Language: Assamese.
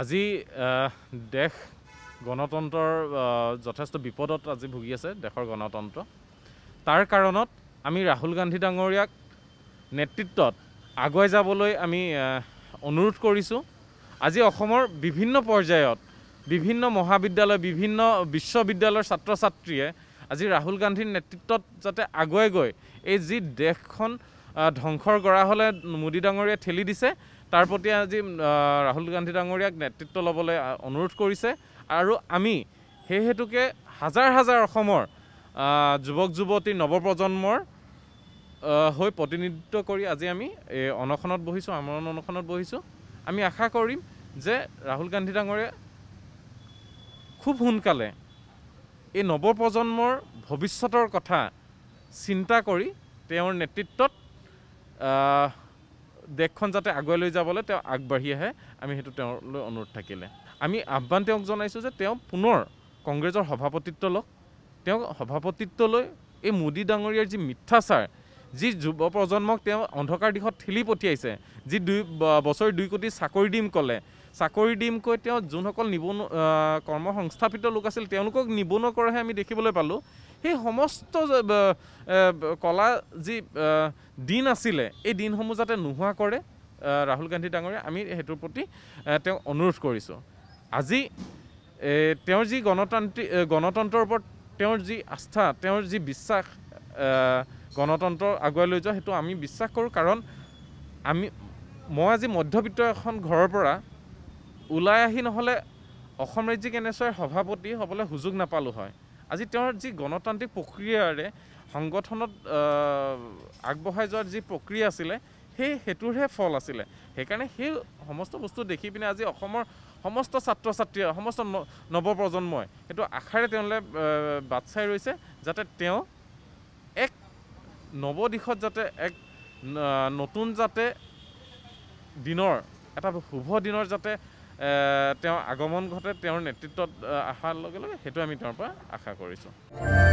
আজি দেশ গণতন্ত্ৰৰ যথেষ্ট বিপদত আজি ভুগি আছে দেশৰ গণতন্ত্ৰ তাৰ কাৰণত আমি ৰাহুল গান্ধী ডাঙৰীয়াক নেতৃত্বত আগুৱাই যাবলৈ আমি অনুৰোধ কৰিছোঁ আজি অসমৰ বিভিন্ন পৰ্যায়ত বিভিন্ন মহাবিদ্যালয় বিভিন্ন বিশ্ববিদ্যালয়ৰ ছাত্ৰ ছাত্ৰীয়ে আজি ৰাহুল গান্ধীৰ নেতৃত্বত যাতে আগুৱাই গৈ এই যি দেশখন ধ্বংসৰ হ'লে মোদী ডাঙৰীয়াই ঠেলি দিছে তাৰ প্ৰতি আজি ৰাহুল গান্ধী ডাঙৰীয়াক নেতৃত্ব ল'বলৈ অনুৰোধ কৰিছে আৰু আমি সেই হেতুকে হাজাৰ হাজাৰ অসমৰ যুৱক যুৱতী নৱপ্ৰজন্মৰ হৈ প্ৰতিনিধিত্ব কৰি আজি আমি এই অনশনত বহিছোঁ আমৰণ অনশনত বহিছোঁ আমি আশা কৰিম যে ৰাহুল গান্ধী ডাঙৰীয়া খুব সোনকালে এই নৱপ্ৰজন্মৰ ভৱিষ্যতৰ কথা চিন্তা কৰি তেওঁৰ নেতৃত্বত দেশখন যাতে আগুৱাই লৈ যাবলৈ তেওঁ আগবাঢ়ি আহে আমি সেইটো তেওঁলৈ অনুৰোধ থাকিলে আমি আহ্বান তেওঁক জনাইছোঁ যে তেওঁ পুনৰ কংগ্ৰেছৰ সভাপতিত্ব লওক তেওঁ লৈ এই মোদী ডাঙৰীয়াৰ যি মিথ্যাচাৰ যি যুৱ প্ৰজন্মক তেওঁ অন্ধকাৰ দিশত ঠেলি পঠিয়াইছে যি দুই বছৰ দুই কোটি চাকৰি দিম ক'লে চাকৰি দিমকৈ তেওঁ যোনসকল কৰ্ম সংস্থাপিত লোক আছিল তেওঁলোকক নিবনুৱা কৰাহে আমি দেখিবলৈ পালোঁ সেই সমস্ত কলা যি দিন আছিলে এই দিনসমূহ যাতে নোহোৱা কৰে ৰাহুল গান্ধী ডাঙৰীয়া আমি সেইটোৰ প্ৰতি তেওঁক অনুৰোধ কৰিছোঁ আজি তেওঁৰ যি গণতান্ত্ৰিক গণতন্ত্ৰৰ ওপৰত তেওঁৰ যি আস্থা তেওঁৰ যি বিশ্বাস গণতন্ত্ৰ আগুৱাই লৈ যোৱা সেইটো আমি বিশ্বাস কৰোঁ কাৰণ আমি মই আজি মধ্যবিত্ত এখন ঘৰৰ পৰা ওলাই আহি নহ'লে অসম ৰাজ্যিক এন এছ অ'ৰ সভাপতি হ'বলৈ সুযোগ নাপালোঁ হয় আজি তেওঁৰ যি গণতান্ত্ৰিক প্ৰক্ৰিয়াৰে সংগঠনত আগবঢ়াই যোৱাৰ যি প্ৰক্ৰিয়া আছিলে সেই সেইটোৰহে ফল আছিলে সেইকাৰণে সেই সমস্ত বস্তু দেখি পিনে আজি অসমৰ সমস্ত ছাত্ৰ ছাত্ৰীয়ে সমস্ত নৱপ্ৰজন্মই সেইটো আশাৰে তেওঁলোকে বাট চাই ৰৈছে যাতে তেওঁ এক নৱ দিশত যাতে এক নতুন যাতে দিনৰ এটা শুভ দিনৰ যাতে তেওঁ আগমন ঘটে তেওঁৰ নেতৃত্বত অহাৰ লগে লগে সেইটো আমি তেওঁৰ পৰা আশা কৰিছোঁ